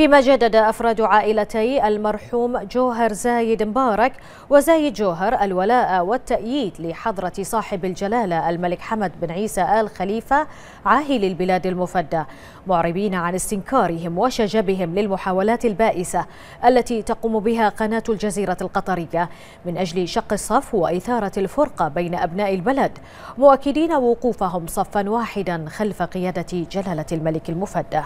فيما جدد أفراد عائلتي المرحوم جوهر زايد مبارك وزايد جوهر الولاء والتأييد لحضرة صاحب الجلالة الملك حمد بن عيسى آل خليفة عاهل البلاد المفدى معربين عن استنكارهم وشجبهم للمحاولات البائسة التي تقوم بها قناة الجزيرة القطرية من أجل شق الصف وإثارة الفرقة بين أبناء البلد مؤكدين وقوفهم صفا واحدا خلف قيادة جلالة الملك المفدى